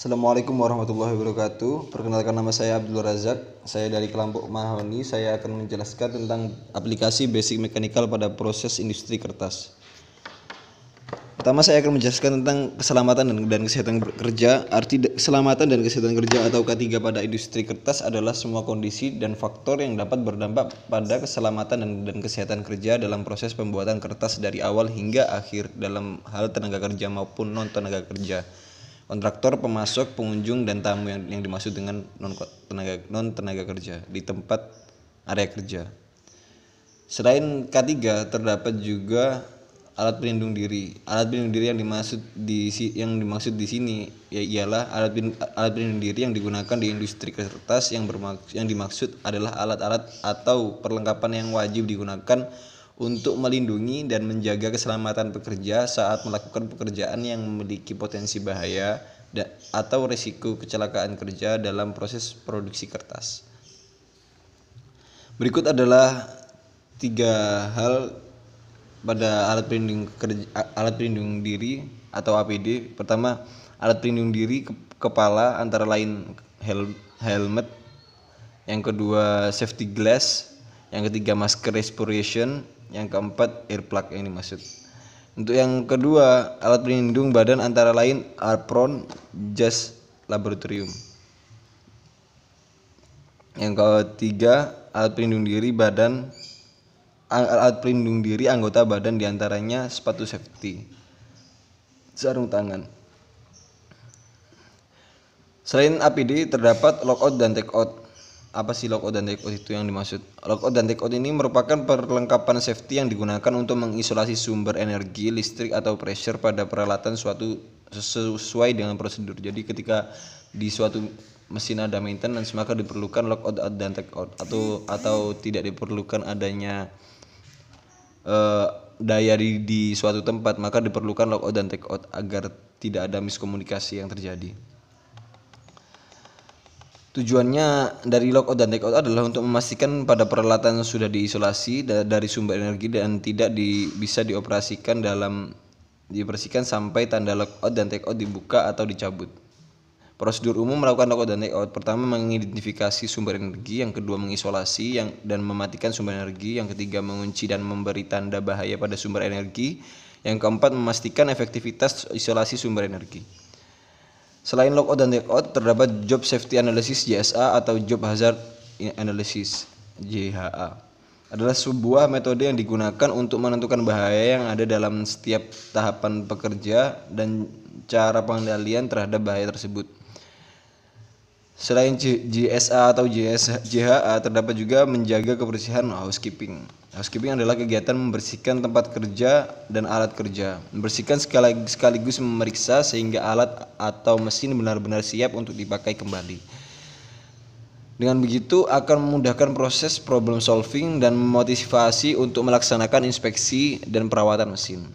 Assalamualaikum warahmatullahi wabarakatuh. Perkenalkan nama saya Abdul Razak. Saya dari kelompok Mahoni. Saya akan menjelaskan tentang aplikasi basic mechanical pada proses industri kertas. Pertama saya akan menjelaskan tentang keselamatan dan, dan kesehatan kerja. Arti keselamatan dan kesehatan kerja atau K3 pada industri kertas adalah semua kondisi dan faktor yang dapat berdampak pada keselamatan dan, dan kesehatan kerja dalam proses pembuatan kertas dari awal hingga akhir dalam hal tenaga kerja maupun non tenaga kerja kontraktor pemasok pengunjung dan tamu yang, yang dimaksud dengan non tenaga non tenaga kerja di tempat area kerja selain K3 terdapat juga alat pelindung diri alat pelindung diri yang dimaksud di yang dimaksud di sini ya, ialah alat alat pelindung diri yang digunakan di industri kertas yang bermaksud yang dimaksud adalah alat-alat atau perlengkapan yang wajib digunakan untuk melindungi dan menjaga keselamatan pekerja saat melakukan pekerjaan yang memiliki potensi bahaya atau risiko kecelakaan kerja dalam proses produksi kertas. Berikut adalah tiga hal pada alat pelindung kerja, alat pelindung diri atau APD. Pertama, alat pelindung diri ke kepala antara lain hel helmet, yang kedua safety glass, yang ketiga masker respiration, yang keempat earplug ini maksud untuk yang kedua alat pelindung badan antara lain apron jas laboratorium yang ketiga alat pelindung diri badan alat pelindung diri anggota badan diantaranya sepatu safety sarung tangan selain APD terdapat lockout dan take out apa sih lockout dan takeout itu yang dimaksud? Lockout dan takeout ini merupakan perlengkapan safety yang digunakan untuk mengisolasi sumber energi, listrik atau pressure pada peralatan suatu sesuai dengan prosedur. Jadi ketika di suatu mesin ada maintenance maka diperlukan lockout dan takeout atau atau tidak diperlukan adanya uh, daya di, di suatu tempat maka diperlukan lockout dan takeout agar tidak ada miskomunikasi yang terjadi. Tujuannya dari lockout dan takeout adalah untuk memastikan pada peralatan sudah diisolasi dari sumber energi dan tidak di, bisa dioperasikan dalam dibersihkan sampai tanda lockout dan takeout dibuka atau dicabut. Prosedur umum melakukan lockout dan takeout pertama mengidentifikasi sumber energi, yang kedua mengisolasi yang dan mematikan sumber energi, yang ketiga mengunci dan memberi tanda bahaya pada sumber energi, yang keempat memastikan efektivitas isolasi sumber energi. Selain lockout dan takeout, terdapat job safety analysis JSA atau job hazard analysis JHA. Adalah sebuah metode yang digunakan untuk menentukan bahaya yang ada dalam setiap tahapan pekerja dan cara pengendalian terhadap bahaya tersebut. Selain JSA atau JHA terdapat juga menjaga kebersihan housekeeping. Housekeeping adalah kegiatan membersihkan tempat kerja dan alat kerja. Membersihkan sekaligus memeriksa sehingga alat atau mesin benar-benar siap untuk dipakai kembali. Dengan begitu akan memudahkan proses problem solving dan memotivasi untuk melaksanakan inspeksi dan perawatan mesin.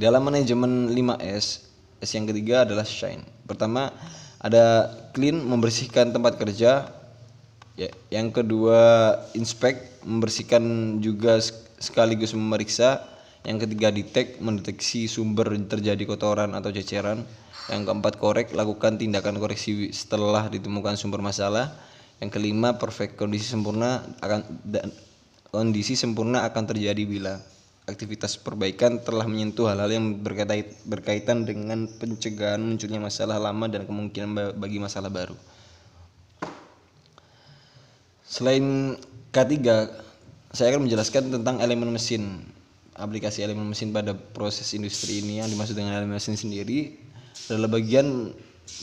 Dalam manajemen 5S, S yang ketiga adalah shine. Pertama, ada clean membersihkan tempat kerja ya yang kedua inspect membersihkan juga sekaligus memeriksa yang ketiga detect mendeteksi sumber terjadi kotoran atau ceceran yang keempat korek lakukan tindakan koreksi setelah ditemukan sumber masalah yang kelima perfect kondisi sempurna akan dan kondisi sempurna akan terjadi bila aktivitas perbaikan telah menyentuh hal-hal yang berkaitan, berkaitan dengan pencegahan munculnya masalah lama dan kemungkinan bagi masalah baru. Selain K ketiga, saya akan menjelaskan tentang elemen mesin, aplikasi elemen mesin pada proses industri ini yang dimaksud dengan elemen mesin sendiri adalah bagian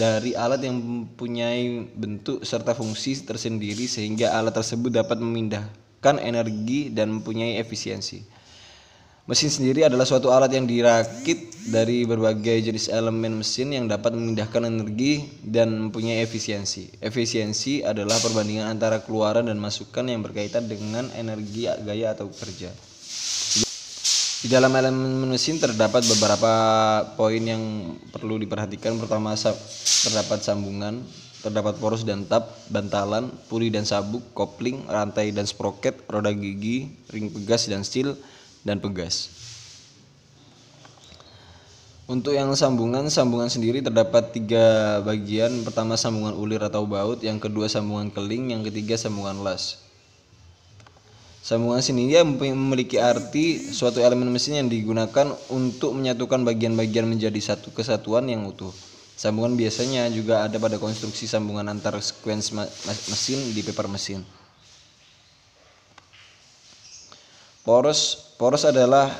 dari alat yang mempunyai bentuk serta fungsi tersendiri sehingga alat tersebut dapat memindahkan energi dan mempunyai efisiensi. Mesin sendiri adalah suatu alat yang dirakit dari berbagai jenis elemen mesin yang dapat memindahkan energi dan mempunyai efisiensi. Efisiensi adalah perbandingan antara keluaran dan masukan yang berkaitan dengan energi gaya atau kerja. Di dalam elemen mesin terdapat beberapa poin yang perlu diperhatikan. Pertama, terdapat sambungan, terdapat poros dan tap, bantalan, puli dan sabuk, kopling, rantai dan sproket, roda gigi, ring pegas dan steel, dan pegas. Untuk yang sambungan, sambungan sendiri terdapat tiga bagian. Pertama sambungan ulir atau baut, yang kedua sambungan keling, yang ketiga sambungan las. Sambungan dia memiliki arti suatu elemen mesin yang digunakan untuk menyatukan bagian-bagian menjadi satu kesatuan yang utuh. Sambungan biasanya juga ada pada konstruksi sambungan antar sekuens mesin di paper mesin. Poros poros adalah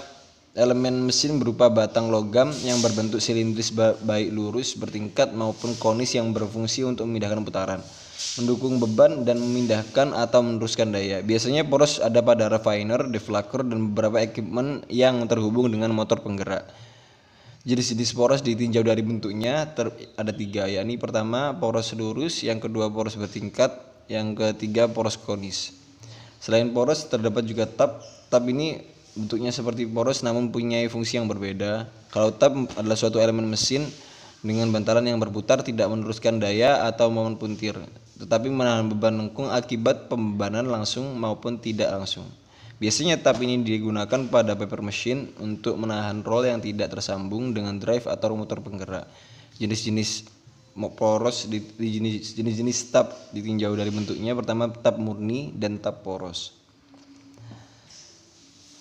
elemen mesin berupa batang logam yang berbentuk silindris baik lurus, bertingkat maupun konis yang berfungsi untuk memindahkan putaran, mendukung beban dan memindahkan atau meneruskan daya. Biasanya poros ada pada refiner, deflaker dan beberapa equipment yang terhubung dengan motor penggerak. Jenis-jenis poros ditinjau dari bentuknya ter, ada tiga yakni pertama poros lurus, yang kedua poros bertingkat, yang ketiga poros konis. Selain poros terdapat juga tap tap ini bentuknya seperti poros namun mempunyai fungsi yang berbeda. Kalau tap adalah suatu elemen mesin dengan bantalan yang berputar tidak meneruskan daya atau momen puntir, tetapi menahan beban lengkung akibat pembebanan langsung maupun tidak langsung. Biasanya tap ini digunakan pada paper machine untuk menahan roll yang tidak tersambung dengan drive atau motor penggerak. Jenis-jenis poros di, di jenis-jenis tap ditinjau dari bentuknya pertama tap murni dan tap poros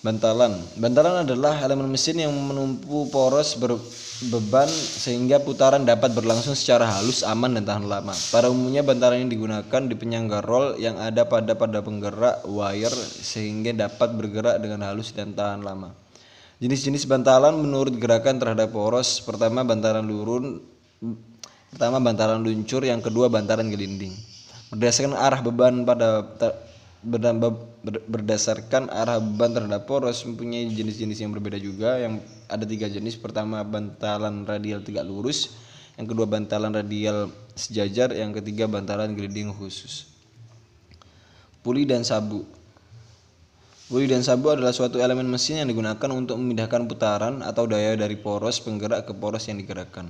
bantalan bantalan adalah elemen mesin yang menumpu poros berbeban sehingga putaran dapat berlangsung secara halus aman dan tahan lama pada umumnya bantalan yang digunakan di penyangga roll yang ada pada pada penggerak wire sehingga dapat bergerak dengan halus dan tahan lama jenis-jenis bantalan menurut gerakan terhadap poros pertama bantalan lurun. Pertama bantaran luncur, yang kedua bantaran gelinding. Berdasarkan arah beban pada ter, berdasarkan arah beban terhadap poros mempunyai jenis-jenis yang berbeda juga. Yang ada tiga jenis. Pertama bantalan radial tegak lurus, yang kedua bantalan radial sejajar, yang ketiga bantalan gelinding khusus. Puli dan sabu. Puli dan sabu adalah suatu elemen mesin yang digunakan untuk memindahkan putaran atau daya dari poros penggerak ke poros yang digerakkan.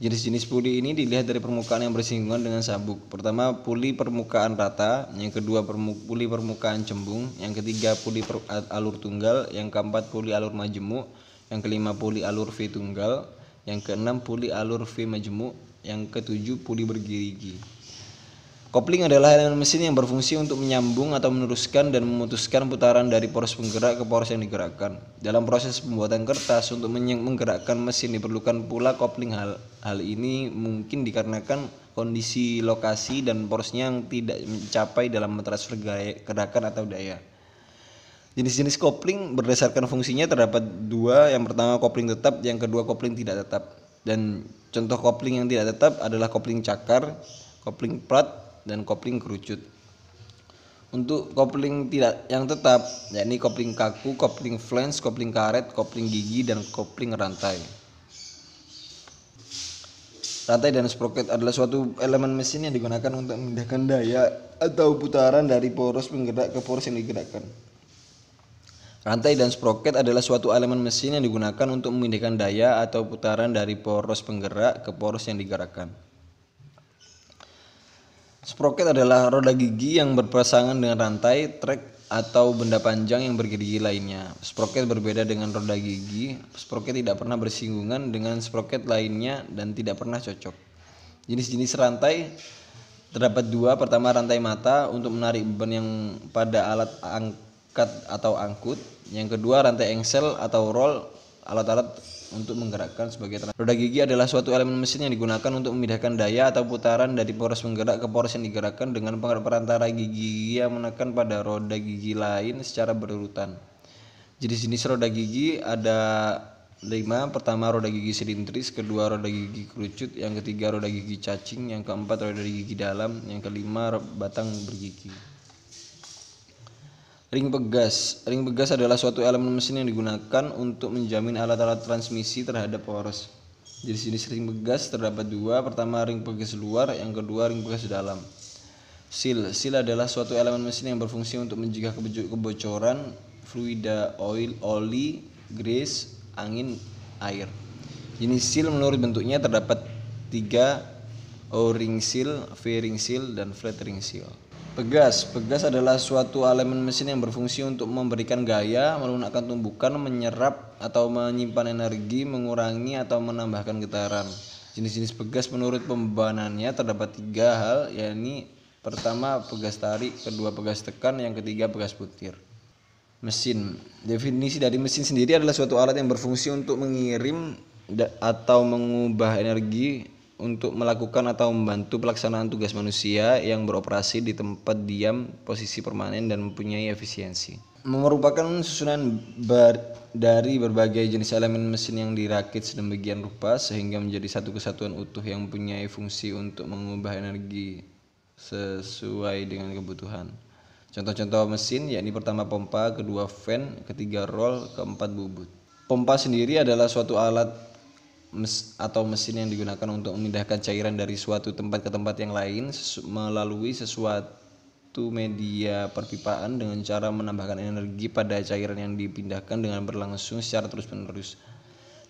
Jenis-jenis puli ini dilihat dari permukaan yang bersinggungan dengan sabuk. Pertama, puli permukaan rata, yang kedua puli permukaan cembung, yang ketiga puli per, alur tunggal, yang keempat puli alur majemuk, yang kelima puli alur V tunggal, yang keenam puli alur V majemuk, yang ketujuh puli bergerigi. Kopling adalah elemen mesin yang berfungsi untuk menyambung atau meneruskan dan memutuskan putaran dari poros penggerak ke poros yang digerakkan. Dalam proses pembuatan kertas untuk menggerakkan mesin diperlukan pula kopling hal hal ini mungkin dikarenakan kondisi lokasi dan porosnya yang tidak mencapai dalam mentransfer gerakan atau daya. Jenis-jenis kopling berdasarkan fungsinya terdapat dua, yang pertama kopling tetap, yang kedua kopling tidak tetap. Dan contoh kopling yang tidak tetap adalah kopling cakar, kopling plat, dan kopling kerucut. Untuk kopling tidak yang tetap, yakni kopling kaku, kopling flange, kopling karet, kopling gigi, dan kopling rantai. Rantai dan sprocket adalah suatu elemen mesin yang digunakan untuk memindahkan daya atau putaran dari poros penggerak ke poros yang digerakkan. Rantai dan sprocket adalah suatu elemen mesin yang digunakan untuk memindahkan daya atau putaran dari poros penggerak ke poros yang digerakkan. Sprocket adalah roda gigi yang berpasangan dengan rantai, trek, atau benda panjang yang bergigi lainnya. Sprocket berbeda dengan roda gigi. Sprocket tidak pernah bersinggungan dengan sprocket lainnya dan tidak pernah cocok. Jenis-jenis rantai terdapat dua. Pertama rantai mata untuk menarik beban yang pada alat angkat atau angkut. Yang kedua rantai engsel atau roll alat-alat untuk menggerakkan sebagai tenaga. Roda gigi adalah suatu elemen mesin yang digunakan untuk memindahkan daya atau putaran dari poros penggerak ke poros yang digerakkan dengan pengaruh perantara gigi yang menekan pada roda gigi lain secara berurutan. Jadi jenis roda gigi ada lima. Pertama roda gigi silindris, kedua roda gigi kerucut, yang ketiga roda gigi cacing, yang keempat roda gigi dalam, yang kelima batang bergigi. Ring pegas. Ring pegas adalah suatu elemen mesin yang digunakan untuk menjamin alat-alat transmisi terhadap poros. Jadi sini ring pegas terdapat dua. Pertama ring pegas luar, yang kedua ring pegas dalam. Seal. Seal adalah suatu elemen mesin yang berfungsi untuk mencegah kebocoran fluida, oil, oli, grease, angin, air. Jenis seal menurut bentuknya terdapat tiga O-ring seal, V-ring seal, dan flat ring seal. Pegas. Pegas adalah suatu elemen mesin yang berfungsi untuk memberikan gaya, melunakkan tumbukan, menyerap atau menyimpan energi, mengurangi atau menambahkan getaran. Jenis-jenis pegas menurut pembebanannya terdapat tiga hal, yakni pertama pegas tarik, kedua pegas tekan, yang ketiga pegas putir. Mesin. Definisi dari mesin sendiri adalah suatu alat yang berfungsi untuk mengirim atau mengubah energi untuk melakukan atau membantu pelaksanaan tugas manusia yang beroperasi di tempat diam, posisi permanen dan mempunyai efisiensi. Merupakan susunan ber dari berbagai jenis elemen mesin yang dirakit sedemikian rupa sehingga menjadi satu kesatuan utuh yang mempunyai fungsi untuk mengubah energi sesuai dengan kebutuhan. Contoh-contoh mesin yakni pertama pompa, kedua fan, ketiga roll, keempat bubut. Pompa sendiri adalah suatu alat mes atau mesin yang digunakan untuk memindahkan cairan dari suatu tempat ke tempat yang lain sesu melalui sesuatu media perpipaan dengan cara menambahkan energi pada cairan yang dipindahkan dengan berlangsung secara terus-menerus.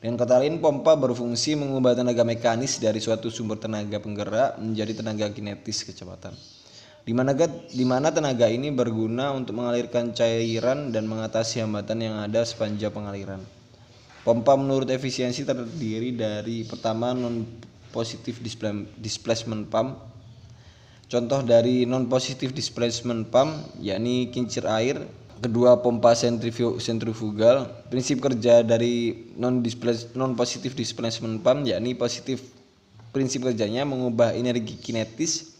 Dengan kata lain, pompa berfungsi mengubah tenaga mekanis dari suatu sumber tenaga penggerak menjadi tenaga kinetis kecepatan. Di mana, di mana tenaga ini berguna untuk mengalirkan cairan dan mengatasi hambatan yang ada sepanjang pengaliran. Pompa menurut efisiensi terdiri dari pertama non positif displacement pump. Contoh dari non positif displacement pump yakni kincir air, kedua pompa sentrifugal. Prinsip kerja dari non non positif displacement pump yakni positif prinsip kerjanya mengubah energi kinetis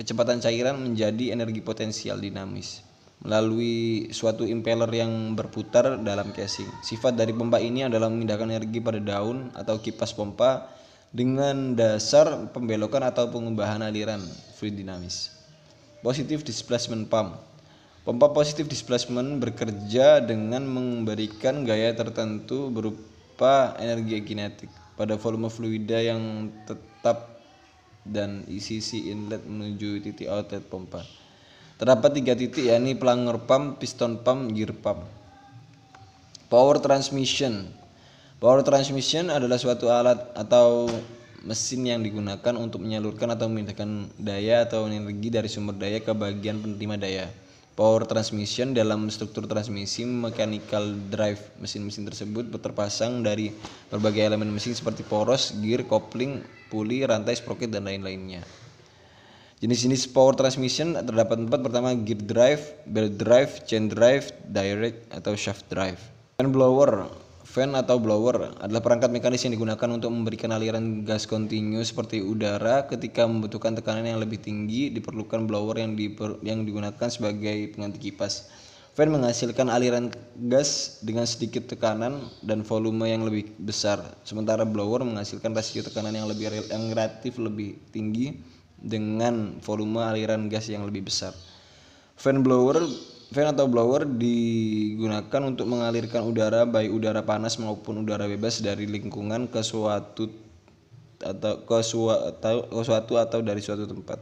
kecepatan cairan menjadi energi potensial dinamis melalui suatu impeller yang berputar dalam casing. Sifat dari pompa ini adalah memindahkan energi pada daun atau kipas pompa dengan dasar pembelokan atau pengubahan aliran fluid dinamis. Positive displacement pump. Pompa positif displacement bekerja dengan memberikan gaya tertentu berupa energi kinetik pada volume fluida yang tetap dan isi si inlet menuju titik outlet pompa. Terdapat tiga titik yakni pelanggar pump, piston pump, gear pump. Power transmission. Power transmission adalah suatu alat atau mesin yang digunakan untuk menyalurkan atau memindahkan daya atau energi dari sumber daya ke bagian penerima daya. Power transmission dalam struktur transmisi mechanical drive. Mesin-mesin tersebut terpasang dari berbagai elemen mesin seperti poros, gear, kopling, puli, rantai, sprocket, dan lain-lainnya. Jenis-jenis power transmission terdapat empat pertama gear drive, belt drive, chain drive, direct atau shaft drive. Fan blower Fan atau blower adalah perangkat mekanis yang digunakan untuk memberikan aliran gas kontinu seperti udara ketika membutuhkan tekanan yang lebih tinggi diperlukan blower yang diper, yang digunakan sebagai pengganti kipas. Fan menghasilkan aliran gas dengan sedikit tekanan dan volume yang lebih besar, sementara blower menghasilkan rasio tekanan yang lebih yang relatif lebih tinggi dengan volume aliran gas yang lebih besar. Fan blower fan atau blower digunakan untuk mengalirkan udara baik udara panas maupun udara bebas dari lingkungan ke suatu atau ke suatu, ke suatu atau dari suatu tempat.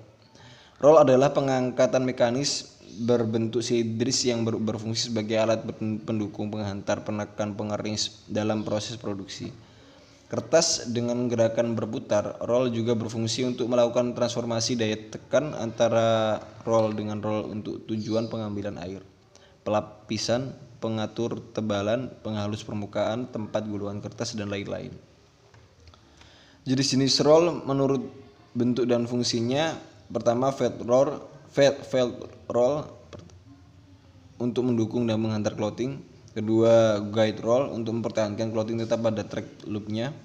Roll adalah pengangkatan mekanis berbentuk sidris yang ber, berfungsi sebagai alat pendukung penghantar penekan pengering dalam proses produksi. Kertas dengan gerakan berputar, roll juga berfungsi untuk melakukan transformasi daya tekan antara roll dengan roll untuk tujuan pengambilan air, pelapisan, pengatur tebalan, penghalus permukaan, tempat guluan kertas, dan lain-lain. Jadi jenis roll menurut bentuk dan fungsinya, pertama felt roll, felt, felt roll untuk mendukung dan menghantar clothing, kedua guide roll untuk mempertahankan clothing tetap pada track loopnya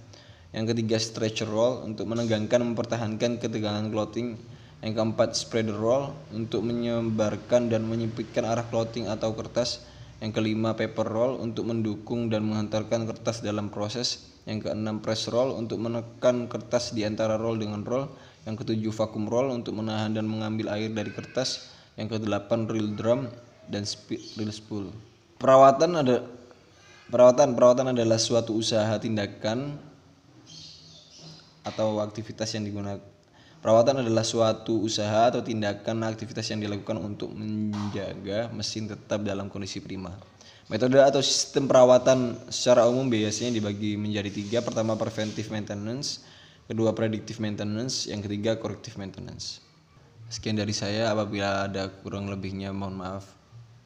yang ketiga stretch roll untuk menegangkan mempertahankan ketegangan clothing yang keempat spreader roll untuk menyebarkan dan menyempitkan arah clothing atau kertas yang kelima paper roll untuk mendukung dan menghantarkan kertas dalam proses yang keenam press roll untuk menekan kertas di antara roll dengan roll yang ketujuh vacuum roll untuk menahan dan mengambil air dari kertas yang kedelapan reel drum dan reel spool Perawatan ada perawatan perawatan adalah suatu usaha tindakan atau aktivitas yang digunakan Perawatan adalah suatu usaha atau tindakan aktivitas yang dilakukan untuk menjaga mesin tetap dalam kondisi prima. Metode atau sistem perawatan secara umum biasanya dibagi menjadi tiga. Pertama preventive maintenance, kedua predictive maintenance, yang ketiga corrective maintenance. Sekian dari saya, apabila ada kurang lebihnya mohon maaf.